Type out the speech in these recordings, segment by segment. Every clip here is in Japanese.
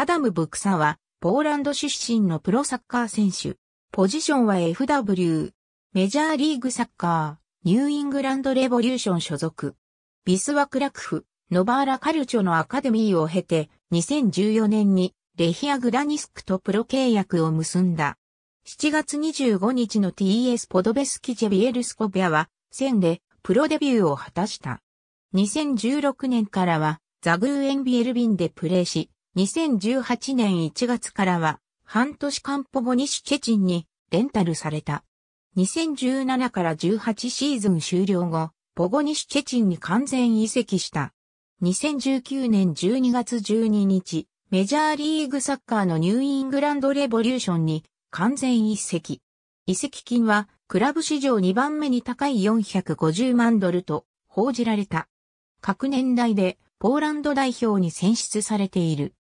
アダム・ブクサは、ポーランド出身のプロサッカー選手。ポジションは FW。メジャーリーグサッカー、ニューイングランドレボリューション所属。ビスワクラクフ、ノバーラカルチョのアカデミーを経て、2014年にレヒアグラニスクとプロ契約を結んだ。7月25日の TS ポドベスキジェビエルスコビアは、1000でプロデビューを果たした。2016年からは、ザグーエンビエルビンでプレーし、2018年1月からは、半年間ポボニシチェチンにレンタルされた。2017から18シーズン終了後、ポゴニシチェチンに完全移籍した。2019年12月12日、メジャーリーグサッカーのニューイングランドレボリューションに完全移籍。移籍金はクラブ史上2番目に高い450万ドルと報じられた。各年代でポーランド代表に選出されている。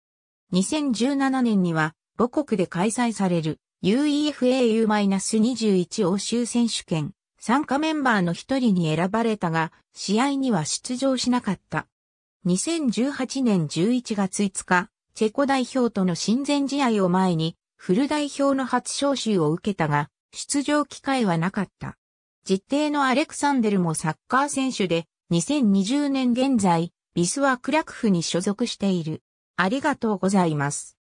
2017年には母国で開催される UEFAU-21 欧州選手権参加メンバーの一人に選ばれたが試合には出場しなかった。2018年11月5日、チェコ代表との親善試合を前にフル代表の初招集を受けたが出場機会はなかった。実定のアレクサンデルもサッカー選手で2020年現在ビスワクラクフに所属している。ありがとうございます。